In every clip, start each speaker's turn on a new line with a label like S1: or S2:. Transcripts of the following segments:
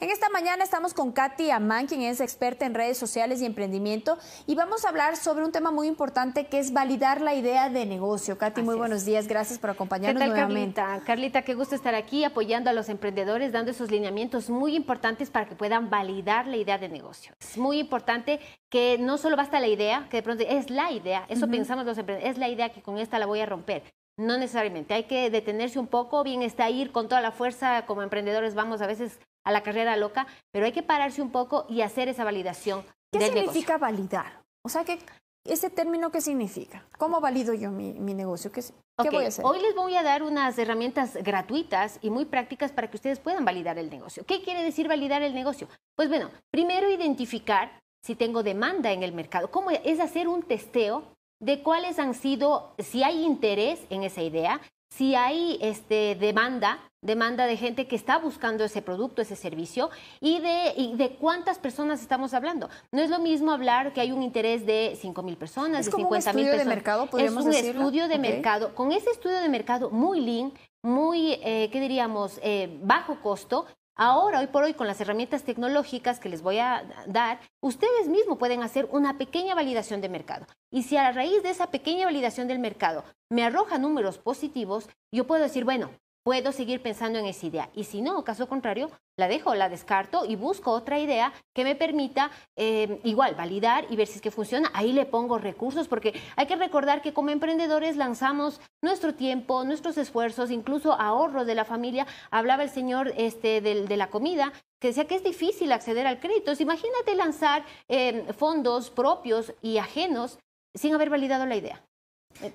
S1: En esta mañana estamos con Katy Amán, quien es experta en redes sociales y emprendimiento, y vamos a hablar sobre un tema muy importante que es validar la idea de negocio. Katy, muy buenos días, gracias por acompañarnos ¿Qué nuevamente.
S2: Carlita? qué gusto estar aquí apoyando a los emprendedores, dando esos lineamientos muy importantes para que puedan validar la idea de negocio. Es muy importante que no solo basta la idea, que de pronto es la idea, eso pensamos los emprendedores, es la idea que con esta la voy a romper. No necesariamente, hay que detenerse un poco, bien está ir con toda la fuerza, como emprendedores vamos a veces a la carrera loca, pero hay que pararse un poco y hacer esa validación. ¿Qué significa validar? O sea, que ¿Ese término qué significa? ¿Cómo valido yo mi, negocio? ¿Qué, voy a hacer? Hoy les voy a dar unas herramientas gratuitas y muy prácticas para que ustedes puedan validar el negocio. ¿Qué quiere decir validar el negocio? Pues bueno, primero identificar si tengo demanda en el mercado. ¿Cómo es hacer un testeo de cuáles han sido, si hay interés en esa idea, si hay este, demanda, demanda de gente que está buscando ese producto, ese servicio y de, cuántas personas estamos hablando. No es lo mismo hablar que hay un interés de 5 mil personas, de 50 mil personas. De mercado, es un estudio de mercado. Con ese estudio de mercado muy lean, muy, eh, ¿qué diríamos?, eh, bajo costo, Ahora, hoy por hoy, con las herramientas tecnológicas que les voy a dar, ustedes mismos pueden hacer una pequeña validación de mercado. Y si a raíz de esa pequeña validación del mercado me arroja números positivos, yo puedo decir, bueno, puedo seguir pensando en esa idea. Y si no, caso contrario, la dejo, la descarto y busco otra idea que me permita em, igual validar y ver si es que funciona. Ahí le pongo recursos porque hay que recordar que como emprendedores lanzamos nuestro tiempo, nuestros esfuerzos, incluso ahorros de la familia. Hablaba el señor este, de, la comida que decía que es difícil acceder al crédito. imagínate lanzar em, fondos propios y ajenos
S1: sin haber validado la idea.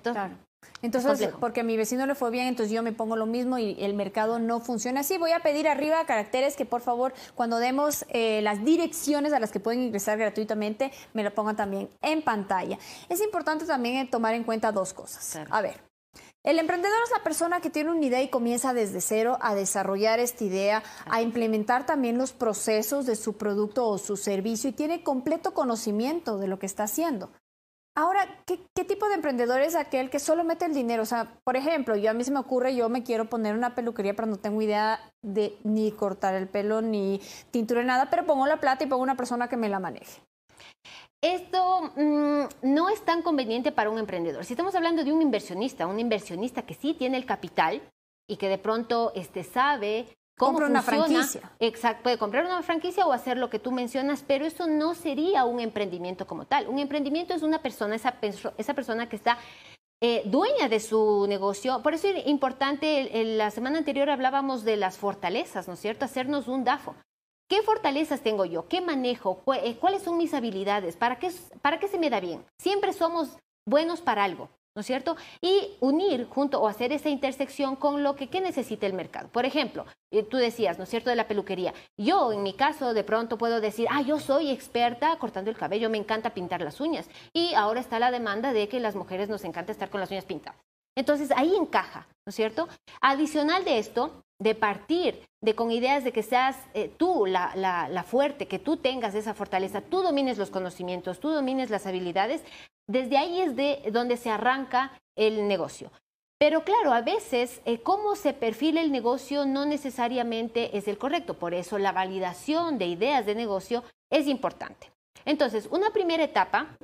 S1: claro. Entonces, porque a mi vecino le fue bien, entonces yo me pongo lo mismo y el mercado no funciona así. Voy a pedir arriba caracteres que por favor, cuando demos eh, las direcciones a las que pueden ingresar gratuitamente, me lo pongan también en pantalla. Es importante también eh, tomar en cuenta dos cosas. A ver, el emprendedor es la persona que tiene una idea y comienza desde cero a desarrollar esta idea, a implementar también los procesos de su producto o su servicio y tiene completo conocimiento de lo que está haciendo. Ahora, ¿qué, tipo de emprendedor es aquel que solo mete el dinero? O sea, por ejemplo, yo a mí se me ocurre, yo me quiero poner una peluquería, pero no tengo idea de ni cortar el pelo, ni tintura, nada, pero pongo la plata y pongo una persona que me la maneje.
S2: Esto mm, no es tan conveniente para un emprendedor. Si estamos hablando de un inversionista, un inversionista que sí tiene el capital y que de pronto este, sabe Comprar una franquicia. Exacto, puede comprar una franquicia o hacer lo que tú mencionas, pero eso no sería un emprendimiento como tal. Un emprendimiento es una persona, esa, esa persona que está eh, dueña de su negocio. Por eso es importante, la semana anterior hablábamos de las fortalezas, ¿no es cierto? Hacernos un DAFO. ¿Qué fortalezas tengo yo? ¿Qué manejo? Eh, ¿Cuáles son mis habilidades? ¿Para qué, ¿Para qué se me da bien? Siempre somos buenos para algo. ¿no es cierto? Y unir junto o hacer esa intersección con lo que, que necesita el mercado. Por ejemplo, eh, tú decías, ¿no es cierto?, de la peluquería. Yo, en mi caso, de pronto puedo decir, ah, yo soy experta cortando el cabello, me encanta pintar las uñas. Y ahora está la demanda de que las mujeres nos encanta estar con las uñas pintadas. Entonces, ahí encaja, ¿no es cierto? Adicional de esto, de partir de con ideas de que seas eh, tú la, la, fuerte, que tú tengas esa fortaleza, tú domines los conocimientos, tú domines las habilidades, desde ahí es de donde se arranca el negocio. Pero claro, a veces eh, cómo se perfila el negocio no necesariamente es el correcto, por eso la validación de ideas de negocio es importante. Entonces, una primera etapa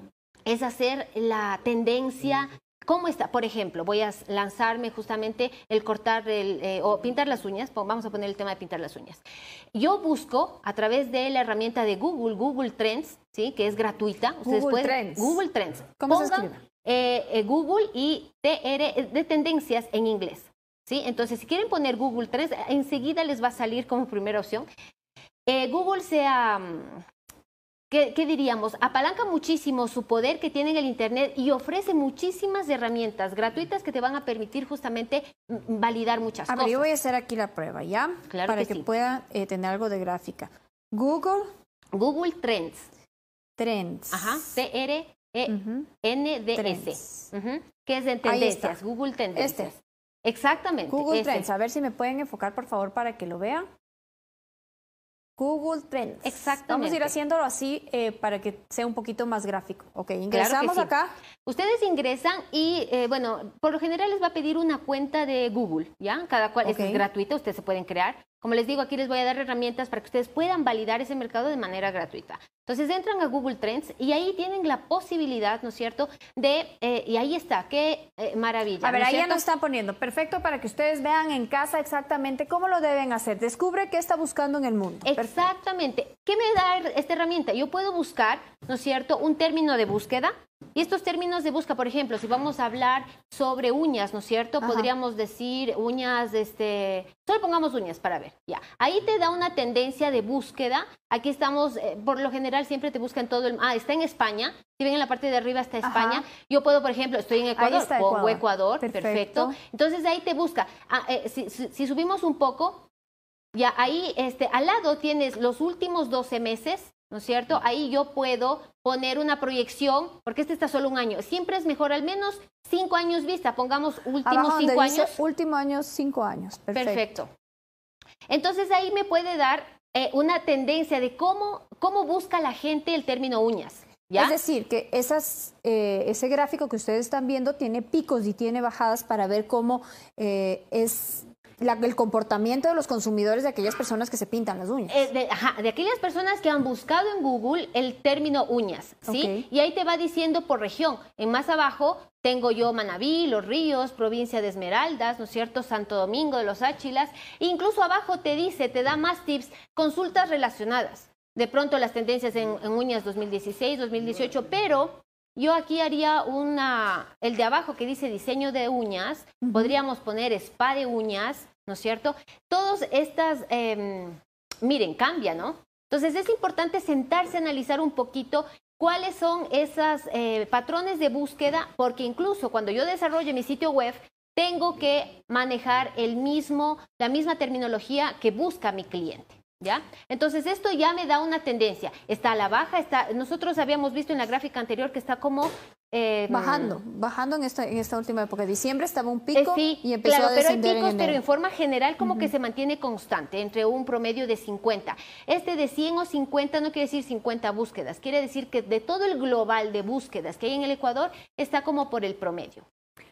S2: es hacer la tendencia ¿Cómo está? Por ejemplo, voy a lanzarme justamente el cortar el, eh, o pintar las uñas. Vamos a poner el tema de pintar las uñas. Yo busco a través de la herramienta de Google, Google Trends, ¿sí? que es gratuita. Google Trends. Google Trends. ¿Cómo se escribe? Eh, eh, Google y TR de tendencias en inglés. ¿sí? Entonces, si quieren poner Google Trends, enseguida les va a salir como primera opción. Google sea... Mm, ¿Qué, diríamos? Apalanca muchísimo su poder que tiene en el Internet y ofrece muchísimas herramientas gratuitas que te van a permitir justamente validar muchas cosas. A ver, yo voy a
S1: hacer aquí la prueba, ¿ya? Claro Para que, pueda eh, tener algo de gráfica. Google. Google Trends. Trends. Ajá,
S2: e T-R-E-N-D-S.
S1: es de tendencias, Google
S2: este. Tendencias. Este.
S1: Exactamente. Google este. Trends, a ver si me pueden enfocar, por favor, para que lo vea. Google Trends. Exactamente. Vamos a ir haciéndolo así eh, para que sea un poquito más gráfico. Ok, ingresamos acá.
S2: Ustedes ingresan y, eh, bueno, por lo general les va a pedir una cuenta de Google, ¿ya? Cada cual es gratuita, ustedes se pueden crear. Como les digo, aquí les voy a dar herramientas para que ustedes puedan validar ese mercado de manera gratuita. Entonces entran a Google Trends y ahí tienen la posibilidad, ¿no es cierto?, de, eh, y ahí está, qué eh, maravilla. A ver, ¿no ahí ya nos
S1: están poniendo, perfecto para que ustedes vean en casa exactamente cómo lo deben hacer. Descubre qué está buscando en el mundo. Exactamente. ¿Qué
S2: me da esta herramienta? Yo puedo buscar, ¿no es cierto?, un término de búsqueda, y estos términos de busca, por ejemplo, si vamos a hablar sobre uñas, ¿no es cierto? Podríamos decir uñas, este, solo pongamos uñas para ver, ya. Ahí te da una tendencia de búsqueda. Aquí estamos, eh, por lo general siempre te buscan todo el... Ah, está en España. Si ven en la parte de arriba está España. Yo puedo, por ejemplo, estoy en Ecuador, o Ecuador, perfecto. Entonces ahí te busca. Ah, eh, si, subimos un poco, ya ahí, este, al lado tienes los últimos 12 meses ¿no es cierto? Ahí yo puedo poner una proyección, porque este está solo un año. Siempre es mejor al menos cinco años vista, pongamos últimos cinco años.
S1: Último año, cinco años. Perfecto.
S2: Entonces ahí me puede dar eh, una tendencia de cómo, cómo busca la gente el término uñas.
S1: Es decir, que esas, eh, ese gráfico que ustedes están viendo tiene picos y tiene bajadas para ver cómo eh, es el comportamiento de los consumidores de aquellas personas que se pintan las uñas.
S2: Eh, de, ajá, de aquellas personas que han buscado en Google el término uñas, ¿sí? Y ahí te va diciendo por región. En más abajo tengo yo Manabí, Los Ríos, provincia de Esmeraldas, ¿no es cierto? Santo Domingo de los Áchilas. incluso abajo te dice, te da más tips, consultas relacionadas. De pronto las tendencias en, en uñas 2016, 2018, pero yo aquí haría una, el de abajo que dice diseño de uñas, podríamos poner spa de uñas, ¿no es cierto? Todas estas, em, miren, cambia, ¿no? Entonces es importante sentarse a analizar un poquito cuáles son esos eh, patrones de búsqueda, porque incluso cuando yo desarrollo mi sitio web, tengo que manejar el mismo, la misma terminología que busca mi cliente. ¿Ya? Entonces esto ya me da una tendencia. Está a la baja, está, nosotros habíamos visto en la gráfica anterior que está como eh, bajando,
S1: mm. bajando en esta, última época. Diciembre estaba un eh, pico y empezó a descender pero en pero en
S2: forma general como que se mantiene constante, entre un promedio de 50. Este de 100 o 50 no quiere decir 50 búsquedas, quiere decir que de todo el global de búsquedas que hay en el Ecuador está como por el promedio.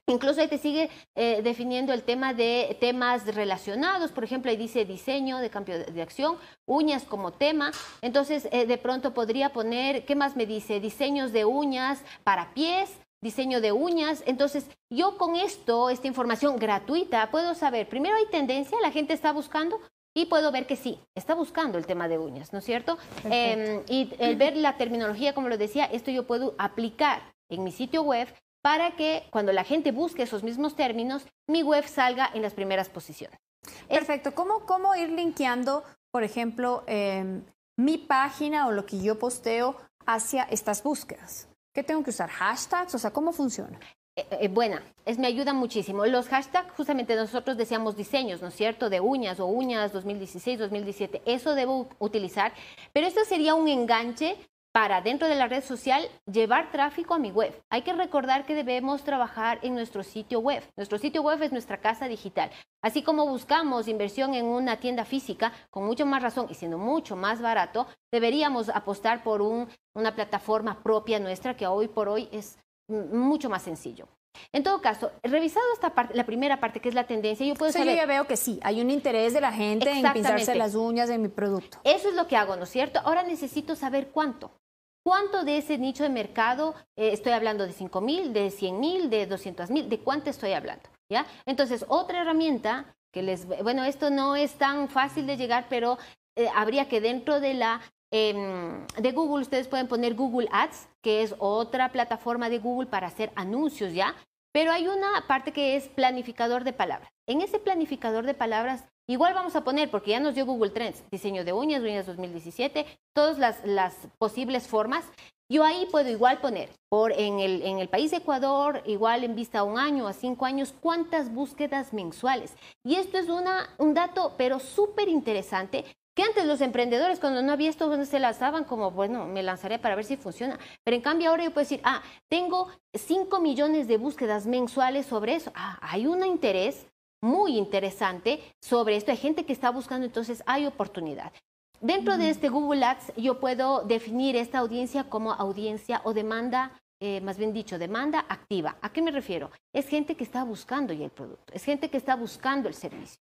S2: Incluso ahí te sigue eh, definiendo el tema de temas relacionados, por ejemplo, ahí dice diseño de cambio de acción, uñas como tema, entonces eh, de pronto podría poner, ¿qué más me dice? Diseños de uñas para pies, diseño de uñas. Entonces, yo con esto, esta información gratuita, puedo saber, primero hay tendencia, la gente está buscando. Y puedo ver que sí, está buscando el tema de uñas, ¿no es cierto? Em, y el ver la terminología, como lo decía, esto yo puedo aplicar en mi sitio web para que cuando la gente busque esos mismos términos, mi web salga en las primeras posiciones.
S1: Perfecto. ¿Cómo, cómo ir linkeando, por ejemplo, em, mi página o lo que yo posteo hacia estas búsquedas? ¿Qué tengo que usar? ¿Hashtags? O sea, ¿cómo
S2: funciona? Bueno, eh, eh, eh, buena, es, me ayuda muchísimo. Los hashtags, justamente nosotros decíamos diseños, ¿no es cierto? De uñas o uñas 2016, 2017, eso debo utilizar, pero esto sería un enganche para dentro de la red social llevar tráfico a mi web. Hay que recordar que debemos trabajar en nuestro sitio web. Nuestro sitio web es nuestra casa digital. Así como buscamos inversión en una tienda física, con mucho más razón y siendo mucho más barato, deberíamos apostar por una plataforma propia nuestra que hoy por hoy es mucho más sencillo. En todo caso, revisado esta parte, la primera parte que es la tendencia, yo puedo decir, Yo ya veo que sí, hay un interés de la gente en pintarse las
S1: uñas de mi producto.
S2: Eso es lo que hago, ¿no es cierto? Ahora necesito saber cuánto. ¿Cuánto de ese nicho de mercado eh, estoy hablando de 5 mil, de 100 mil, de 200 mil? ¿De cuánto estoy hablando? ¿Ya? Entonces, otra herramienta que les... Bueno, esto no es tan fácil de llegar, pero eh, habría que dentro de la... Em, de Google, ustedes pueden poner Google Ads, que es otra plataforma de Google para hacer anuncios, ¿ya? Pero hay una parte que es planificador de palabras. En ese planificador de palabras, igual vamos a poner, porque ya nos dio Google Trends, diseño de uñas, uñas 2017, todas las, posibles formas. Yo ahí puedo igual poner, por en el, en el país de Ecuador, igual en vista a un año, a cinco años, cuántas búsquedas mensuales. Y esto es una, un dato, pero súper interesante, que antes los emprendedores, cuando no había esto, se lanzaban como, bueno, me lanzaré para ver si funciona. Pero en cambio ahora yo puedo decir, ah, tengo 5 millones de búsquedas mensuales sobre eso. Ah, hay un interés muy interesante sobre esto. Hay gente que está buscando, entonces hay oportunidad. Dentro de este Google Ads, yo puedo definir esta audiencia como audiencia o demanda eh, más bien dicho, demanda activa. ¿A qué me refiero? Es gente que está buscando ya el producto, es gente que está buscando el servicio.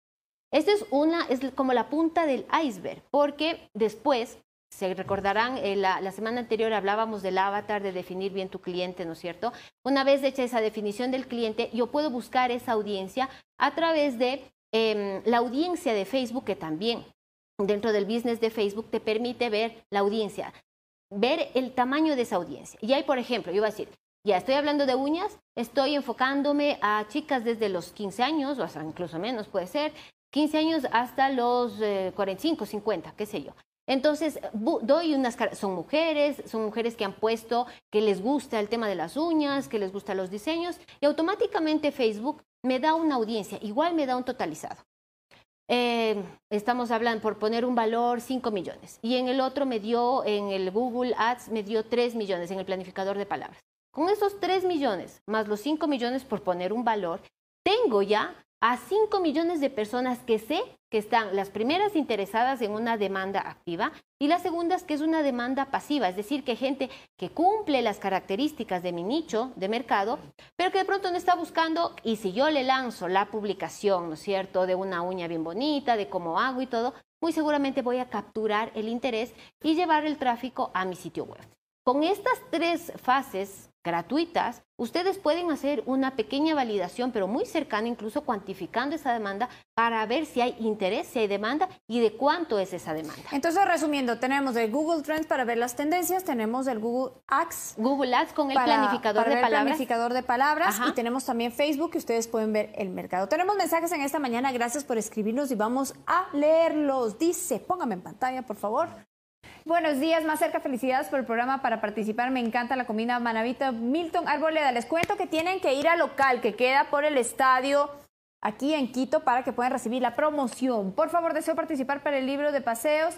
S2: Esta es, una, es como la punta del iceberg, porque después, se recordarán, eh, la, semana anterior hablábamos del avatar, de definir bien tu cliente, ¿no es cierto? Una vez hecha esa definición del cliente, yo puedo buscar esa audiencia a través de em, la audiencia de Facebook, que también dentro del business de Facebook te permite ver la audiencia, ver el tamaño de esa audiencia. Y hay, por ejemplo, yo voy a decir, ya estoy hablando de uñas, estoy enfocándome a chicas desde los 15 años, o hasta incluso menos puede ser, 15 años hasta los 45, eh, 50, qué sé yo. Entonces, doy unas son mujeres, son mujeres que han puesto que les gusta el tema de las uñas, que les gustan los diseños, y automáticamente Facebook me da una audiencia, igual me da un totalizado. Eh, estamos hablando, por poner un valor, 5 millones. Y en el otro me dio, en el Google Ads, me dio 3 millones en el planificador de palabras. Con esos 3 millones, más los 5 millones por poner un valor, tengo ya a 5 millones de personas que sé que están las primeras interesadas en una demanda activa y las segundas que es una demanda pasiva, es decir, que gente que cumple las características de mi nicho de mercado, pero que de pronto no está buscando y si yo le lanzo la publicación, ¿no es cierto?, de una uña bien bonita, de cómo hago y todo, muy seguramente voy a capturar el interés y llevar el tráfico a mi sitio web. Con estas tres fases gratuitas, ustedes pueden hacer una pequeña validación, pero muy cercana, incluso cuantificando esa demanda para
S1: ver si hay interés, si hay demanda y de cuánto es esa demanda. Entonces, resumiendo, tenemos el Google Trends para ver las tendencias, tenemos el Google Ads. Google Ads con el planificador, de palabras. planificador de palabras. Y tenemos también Facebook, y ustedes pueden ver el mercado. Tenemos mensajes en esta mañana, gracias por escribirnos y vamos a leerlos. Dice, póngame en pantalla, por favor. Buenos días, más cerca, felicidades por el programa para participar. Me encanta la comida Manavita Milton Arboleda. Les cuento que tienen que ir al local que queda por el estadio aquí en Quito para que puedan recibir la promoción. Por favor, deseo participar para el libro de paseos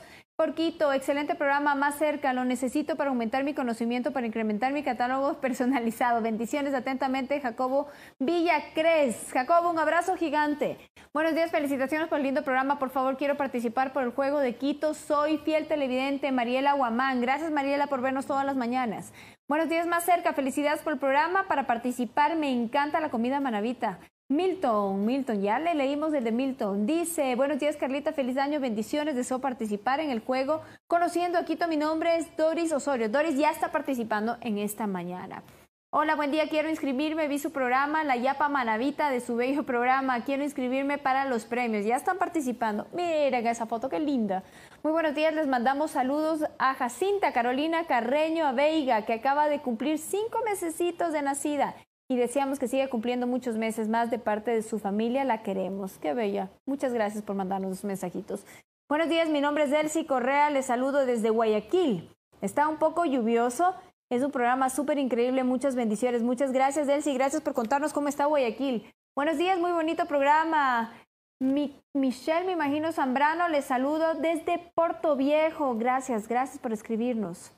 S1: Quito, excelente programa, más cerca, lo necesito para aumentar mi conocimiento, para incrementar mi catálogo personalizado. Bendiciones atentamente, Jacobo Villacres. Jacobo, un abrazo gigante. Buenos días, felicitaciones por el lindo programa. Por favor, quiero participar por el juego de Quito. Soy fiel televidente Mariela Guamán. Gracias, Mariela, por vernos todas las mañanas. Buenos días, más cerca, felicidades por el programa. Para participar, me encanta la comida manavita. Milton, Milton, ya le leímos el de Milton. Dice, buenos días Carlita, feliz año, bendiciones, deseo participar en el juego. Conociendo a Quito, mi nombre es Doris Osorio. Doris ya está participando en esta mañana. Hola, buen día, quiero inscribirme, vi su programa, la Yapa Manavita de su bello programa, quiero inscribirme para los premios, ya están participando. Miren esa foto, qué linda. Muy buenos días, les mandamos saludos a Jacinta Carolina Carreño Aveiga, que acaba de cumplir cinco mesecitos de nacida y deseamos que siga cumpliendo muchos meses más de parte de su familia. La queremos. Qué bella. Muchas gracias por mandarnos los mensajitos. Buenos días, mi nombre es Delcy Correa, les saludo desde Guayaquil. Está un poco lluvioso, es un programa súper increíble, muchas bendiciones. Muchas gracias, Delcy, gracias por contarnos cómo está Guayaquil. Buenos días, muy bonito programa. Michelle, me imagino, Zambrano, les saludo desde Puerto Viejo. Gracias, gracias por escribirnos.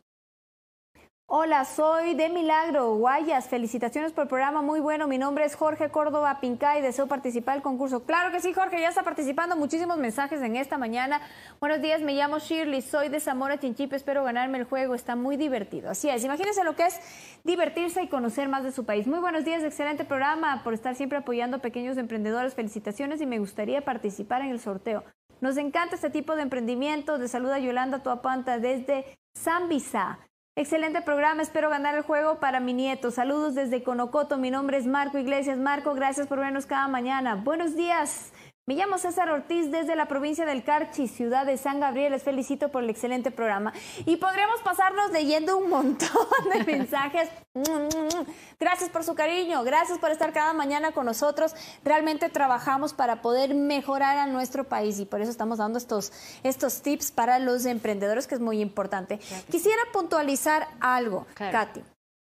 S1: Hola, soy de Milagro, Guayas. Felicitaciones por el programa, muy bueno. Mi nombre es Jorge Córdoba Pincay, deseo participar el concurso. Claro que sí, Jorge, ya está participando. Muchísimos mensajes en esta mañana. Buenos días, me llamo Shirley, soy de Zamora, Chinchipe, espero ganarme el juego, está muy divertido. Así es, imagínense lo que es divertirse y conocer más de su país. Muy buenos días, excelente programa por estar siempre apoyando a pequeños emprendedores. Felicitaciones y me gustaría participar en el sorteo. Nos encanta este tipo de emprendimiento. De saluda Yolanda Tuapanta desde Zambisa. Excelente programa, espero ganar el juego para mi nieto. Saludos desde Conocoto, mi nombre es Marco Iglesias. Marco, gracias por vernos cada mañana. Buenos días. Me llamo César Ortiz desde la provincia del Carchi, ciudad de San Gabriel. Les felicito por el excelente programa. Y podremos pasarnos leyendo un montón de mensajes. gracias por su cariño, gracias por estar cada mañana con nosotros. Realmente trabajamos para poder mejorar a nuestro país y por eso estamos dando estos, estos tips para los emprendedores, que es muy importante. Quisiera puntualizar algo, Katy.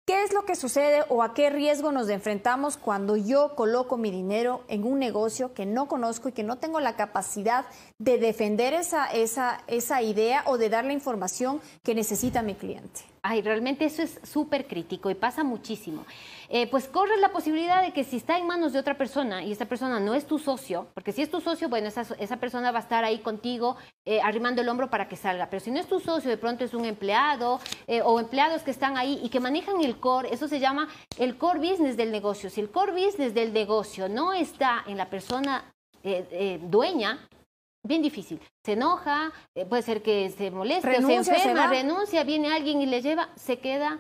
S1: ¿Qué es lo que sucede o a qué riesgo nos enfrentamos cuando yo coloco mi dinero en un negocio que no conozco y que no tengo la capacidad de defender esa, esa, esa idea o de dar la información que necesita mi cliente? Ay, realmente eso es súper crítico y pasa muchísimo. Eh, pues
S2: corres la posibilidad de que si está en manos de otra persona y esa persona no es tu socio, porque si es tu socio, bueno, esa, persona va a estar ahí contigo eh, arrimando el hombro para que salga, pero si no es tu socio, de pronto es un empleado eh, o empleados que están ahí y que manejan el core, eso se llama el core business del negocio. Si el core business del negocio no está en la persona dueña, bien difícil. Se enoja, eh, puede ser que se moleste, se enferma, renuncia,
S1: viene alguien y le lleva, se queda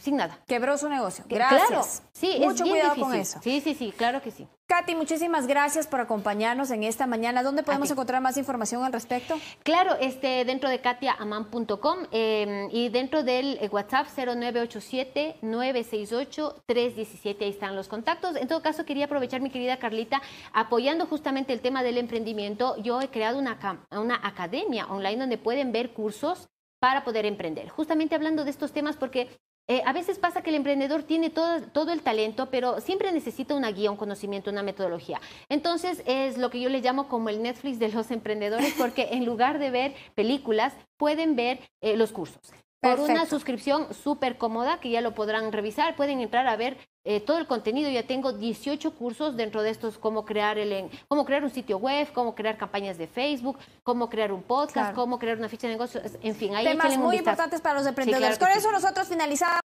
S1: sin nada. Quebró su negocio. Gracias. Claro. Sí, Mucho es cuidado difícil. con eso. Sí, sí, sí, claro que sí. Katy, muchísimas gracias por acompañarnos en esta mañana. ¿Dónde podemos encontrar más información al respecto? Claro, este, dentro de katiaaman.com
S2: eh, y dentro del eh, WhatsApp 0987-968-317. Ahí están los contactos. En todo caso, quería aprovechar, mi querida Carlita, apoyando justamente el tema del emprendimiento. Yo he creado una, una academia online donde pueden ver cursos para poder emprender. Justamente hablando de estos temas, porque eh, a veces pasa que el emprendedor tiene todo, todo, el talento, pero siempre necesita una guía, un conocimiento, una metodología. Entonces es lo que yo le llamo como el Netflix de los emprendedores, porque en lugar de ver películas, pueden ver eh, los cursos. Por una suscripción súper cómoda, que ya lo podrán revisar, pueden entrar a ver eh, todo el contenido. Ya tengo 18 cursos dentro de estos, cómo crear, el, cómo crear un sitio web, cómo crear campañas de Facebook, cómo crear un podcast, cómo crear una ficha de negocios, en fin. Temas muy importantes para los emprendedores. Con eso nosotros
S1: finalizamos.